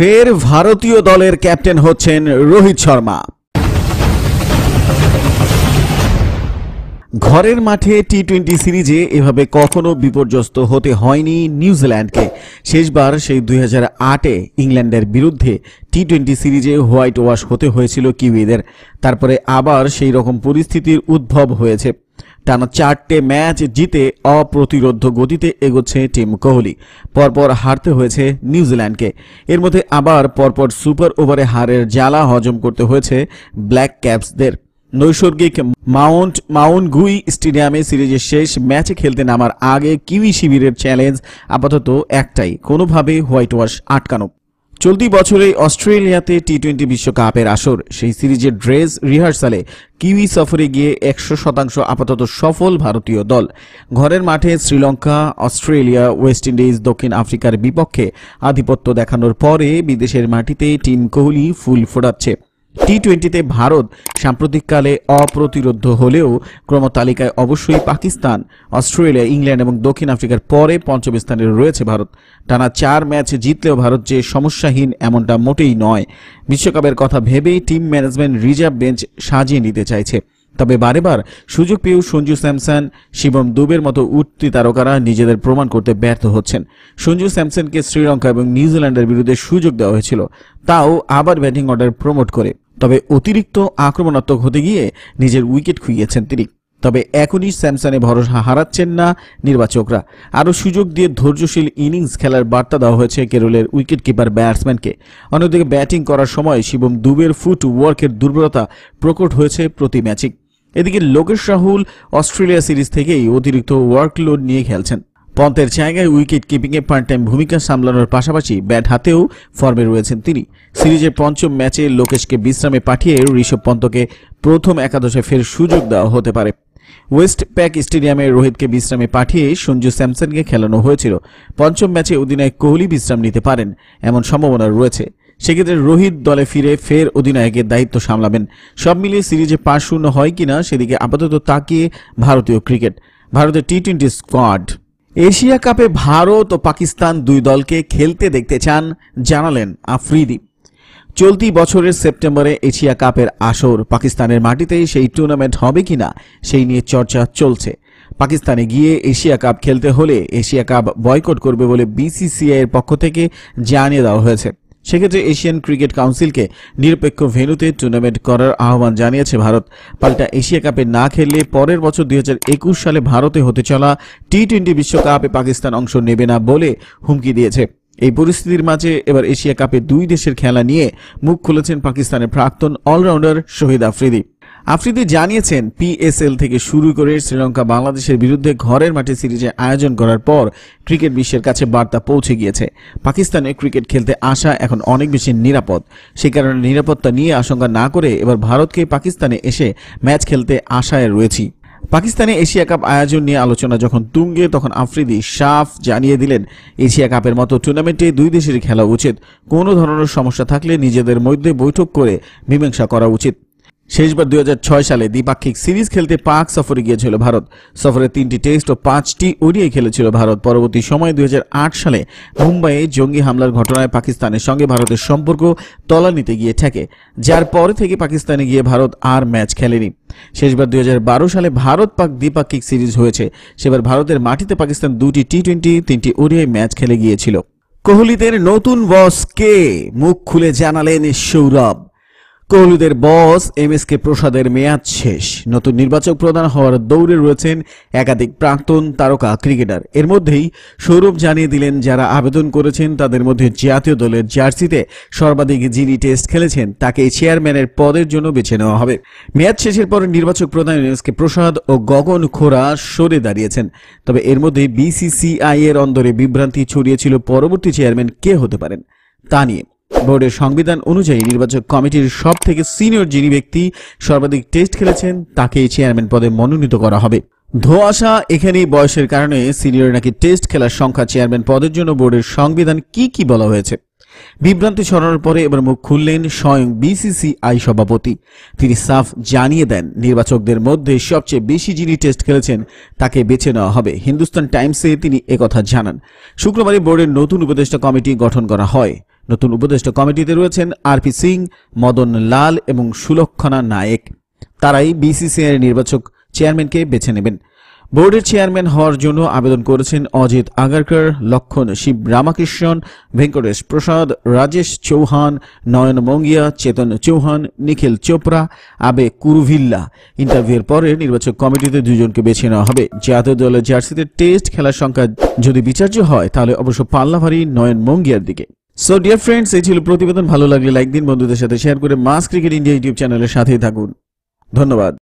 ফের ভারতীয় দলের ক্যাপ্টেন হচ্ছেন রোহিত শর্মা ঘরের মাঠে টি টোয়েন্টি সিরিজে এভাবে কখনো বিপর্যস্ত হতে হয়নি নিউজিল্যান্ডকে শেষবার সেই দুই আটে ইংল্যান্ডের বিরুদ্ধে টি টোয়েন্টি সিরিজে হোয়াইট ওয়াশ হতে হয়েছিল কিউইদের তারপরে আবার সেই রকম পরিস্থিতির উদ্ভব হয়েছে টানা চারটে ম্যাচ জিতে অপ্রতিরোধ গতিতে এগোচ্ছে টিম কোহলি পরপর হারতে হয়েছে নিউজিল্যান্ডকে এর মধ্যে আবার পরপর সুপার ওভারে হারের জ্বালা হজম করতে হয়েছে ব্ল্যাক ক্যাপসদের নৈসর্গিক মাউন্ট মাউন্ট গুই স্টেডিয়ামে সিরিজের শেষ ম্যাচে খেলতে নামার আগে কিউই শিবিরের চ্যালেঞ্জ আপাতত একটাই কোনোভাবে হোয়াইট ওয়াশ আটকানো চলতি বছরে অস্ট্রেলিয়াতে টি টোয়েন্টি বিশ্বকাপের আসর সেই সিরিজের ড্রেস রিহার্সালে কিউই সফরে গিয়ে একশো শতাংশ আপাতত সফল ভারতীয় দল ঘরের মাঠে শ্রীলঙ্কা অস্ট্রেলিয়া ওয়েস্ট ইন্ডিজ দক্ষিণ আফ্রিকার বিপক্ষে আধিপত্য দেখানোর পরে বিদেশের মাটিতে টিম কোহলি ফুল ফোটাচ্ছে টি টোয়েন্টিতে ভারত সাম্প্রতিককালে অপ্রতিরোধ হলেও ক্রমতালিকায় অবশ্যই পাকিস্তান অস্ট্রেলিয়া ইংল্যান্ড এবং দক্ষিণ আফ্রিকার পরে পঞ্চম স্থানে রয়েছে ভারত টানা চার ম্যাচ জিতলেও ভারত যে সমস্যাহীন এমনটা মোটেই নয় বিশ্বকাপের কথা ভেবেই টিম ম্যানেজমেন্ট রিজার্ভ বেঞ্চ সাজিয়ে নিতে চাইছে তবে বারেবার সুযোগ পেয়েও সঞ্জু স্যামসন শিবম দুবের মতো উঠতি তারকারা নিজেদের প্রমাণ করতে ব্যর্থ হচ্ছেন সঞ্জু স্যামসনকে শ্রীলঙ্কা এবং নিউজিল্যান্ডের বিরুদ্ধে সুযোগ দেওয়া হয়েছিল তাও আবার ব্যাটিং অর্ডার প্রমোট করে তবে অতিরিক্ত আক্রমণাত্মক হতে গিয়ে নিজের উইকেট খুইয়েছেন তিনি তবে এখনই স্যামসানে ভরসা হারাচ্ছেন না নির্বাচকরা আরও সুযোগ দিয়ে ধৈর্যশীল ইনিংস খেলার বার্তা দেওয়া হয়েছে কেরলের উইকেট কিপার ব্যাটসম্যানকে অন্যদিকে ব্যাটিং করার সময় শিবম দুবের ফুট ওয়ার্কের দুর্বলতা প্রকট হয়েছে প্রতি ম্যাচে এদিকে লোকেশ রাহুল অস্ট্রেলিয়া সিরিজ থেকেই অতিরিক্ত ওয়ার্কলোড নিয়ে খেলছেন পন্তের জায়গায় উইকেট কিপিংয়ে পার্ট টাইম ভূমিকা সামলানোর পাশাপাশি ব্যাট হাতেও ফর্মে রয়েছেন তিনি সিরিজের পঞ্চম ম্যাচে লোকেশকে বিশ্রামে পাঠিয়ে ঋষভ পন্তকে প্রথম একাদশে ফের সুযোগ দেওয়া হতে পারে ওয়েস্ট প্যাক স্টেডিয়ামে রোহিতকে বিশ্রামে পাঠিয়ে সঞ্জু স্যামসনকে খেলানো হয়েছিল পঞ্চম ম্যাচে অধিনায়ক কোহলি বিশ্রাম নিতে পারেন এমন সম্ভাবনা রয়েছে সেক্ষেত্রে রোহিত দলে ফিরে ফের অধিনায়কের দায়িত্ব সামলাবেন সব মিলিয়ে সিরিজে পাঁচ শূন্য হয় কিনা সেদিকে আপাতত তাকিয়ে ভারতীয় ক্রিকেট ভারতের টি টোয়েন্টি স্কোয়াড এশিয়া কাপে ভারত ও পাকিস্তান দুই দলকে খেলতে দেখতে চান জানালেন আফ্রিদি চলতি বছরের সেপ্টেম্বরে এশিয়া কাপের আসর পাকিস্তানের মাটিতেই সেই টুর্নামেন্ট হবে কিনা সেই নিয়ে চর্চা চলছে পাকিস্তানে গিয়ে এশিয়া কাপ খেলতে হলে এশিয়া কাপ বয়কট করবে বলে বিসিসিআইয়ের পক্ষ থেকে জানিয়ে দেওয়া হয়েছে সেক্ষেত্রে এশিয়ান ক্রিকেট কাউন্সিলকে নিরপেক্ষ ভেনুতে টুর্নামেন্ট করার আহ্বান জানিয়েছে ভারত পাল্টা এশিয়া কাপে না খেললে পরের বছর দুই সালে ভারতে হতে চলা টি টোয়েন্টি বিশ্বকাপে পাকিস্তান অংশ নেবে না বলে হুমকি দিয়েছে এই পরিস্থিতির মাঝে এবার এশিয়া কাপে দুই দেশের খেলা নিয়ে মুখ খুলেছেন পাকিস্তানের প্রাক্তন অলরাউন্ডার শহীদ আফ্রিদি আফ্রিদি জানিয়েছেন পিএসএল থেকে শুরু করে শ্রীলঙ্কা বাংলাদেশের বিরুদ্ধে ঘরের মাঠে সিরিজে আয়োজন করার পর ক্রিকেট বিশ্বের কাছে বার্তা পৌঁছে গিয়েছে পাকিস্তানে ক্রিকেট খেলতে আসা এখন অনেক বেশি নিরাপদ সে কারণে নিরাপত্তা নিয়ে আশঙ্কা না করে এবার ভারতকে পাকিস্তানে এসে ম্যাচ খেলতে আশায় রয়েছি পাকিস্তানে এশিয়া কাপ আয়োজন নিয়ে আলোচনা যখন তুঙ্গে তখন আফ্রিদি সাফ জানিয়ে দিলেন এশিয়া কাপের মতো টুর্নামেন্টে দুই দেশের খেলা উচিত কোনো ধরনের সমস্যা থাকলে নিজেদের মধ্যে বৈঠক করে মীমাংসা করা উচিত শেষবার দুই সালে দ্বিপাক্ষিক সিরিজ খেলতে পাক সফরে গিয়েছিল ভারত সফরে তিনটি টেস্ট ও পাঁচটি ওডিয়ে খেলেছিল ভারত পরবর্তী সময়ে দুই সালে মুম্বাইয়ে জঙ্গি হামলার ঘটনায় পাকিস্তানের সঙ্গে ভারতের সম্পর্ক তলা নিতে গিয়ে থাকে যার পরে থেকে পাকিস্তানে গিয়ে ভারত আর ম্যাচ খেলেনি শেষবার দুই সালে ভারত পাক দ্বিপাক্ষিক সিরিজ হয়েছে সেবার ভারতের মাটিতে পাকিস্তান দুটি টি টোয়েন্টি তিনটি ওড়িয়ে ম্যাচ খেলে গিয়েছিল কোহলিদের নতুন বস কে মুখ খুলে জানালেন সৌরভ কোহলিদের বস এম এস কে প্রসাদের মেয়াদ শেষ নতুন নির্বাচক প্রধান হওয়ার দৌড়ে রয়েছেন একাধিক প্রাক্তন তারকা ক্রিকেটার এর মধ্যেই সৌরভ জানিয়ে দিলেন যারা আবেদন করেছেন তাদের মধ্যে জাতীয় দলের জার্সিতে সর্বাধিক যিনি টেস্ট খেলেছেন তাকে চেয়ারম্যানের পদের জন্য বেছে নেওয়া হবে মেয়াদ শেষের পর নির্বাচক প্রধান এম এস কে প্রসাদ ও গগন খোরা সরে দাঁড়িয়েছেন তবে এর মধ্যে বিসিসিআই এর অন্দরে বিভ্রান্তি ছড়িয়েছিল পরবর্তী চেয়ারম্যান কে হতে পারেন তা নিয়ে বোর্ডের সংবিধান অনুযায়ী নির্বাচক কমিটির সব থেকে সিনিয়র যিনি ব্যক্তি সর্বাধিক টেস্ট খেলেছেন তাকে চেয়ারম্যান পদে মনোনীত করা হবে ধোয়াশা এখানেই বয়সের কারণে সিনিয়র নাকি টেস্ট খেলার সংখ্যা চেয়ারম্যান পদের জন্য বোর্ডের সংবিধান কি কি বলা হয়েছে বিভ্রান্তি ছড়ানোর পরে এবার মুখ খুললেন স্বয়ং বিসিসিআই সভাপতি তিনি সাফ জানিয়ে দেন নির্বাচকদের মধ্যে সবচেয়ে বেশি যিনি টেস্ট খেলেছেন তাকে বেছে নেওয়া হবে হিন্দুস্তান টাইমসে তিনি একথা জানান শুক্রবারে বোর্ডের নতুন উপদেষ্টা কমিটি গঠন করা হয় নতুন উপদেষ্টা কমিটিতে রয়েছেন আর পি সিং মদন লাল এবং সুলক্ষণা নায়েক তারাই বিসিসিআই নির্বাচক চেয়ারম্যানকে বেছে নেবেন বোর্ডের চেয়ারম্যান হওয়ার জন্য আবেদন করেছেন অজিত আগারকর লক্ষণ শিব রামাকৃষ্ণন ভেঙ্কটেশ প্রসাদ রাজেশ চৌহান নয়ন মঙ্গিয়া চেতন চৌহান নিখিল চোপড়া আবে কুরুভিল্লা ইন্টারভিউয়ের পরে নির্বাচক কমিটিতে দুজনকে বেছে নেওয়া হবে জাতীয় দলের জার্সিতে টেস্ট খেলার সংখ্যা যদি বিচার্য হয় তাহলে অবশ্য পাল্লাভারী নয়ন মঙ্গিয়ার দিকে সো ডিয়ার ফ্রেন্ডস এই ছিল প্রতিবেদন ভালো লাগলে লাইক দিন বন্ধুদের সাথে শেয়ার করে মাস ক্রিকেট ইন্ডিয়া ইউটিউব চ্যানেলের সাথেই থাকুন ধন্যবাদ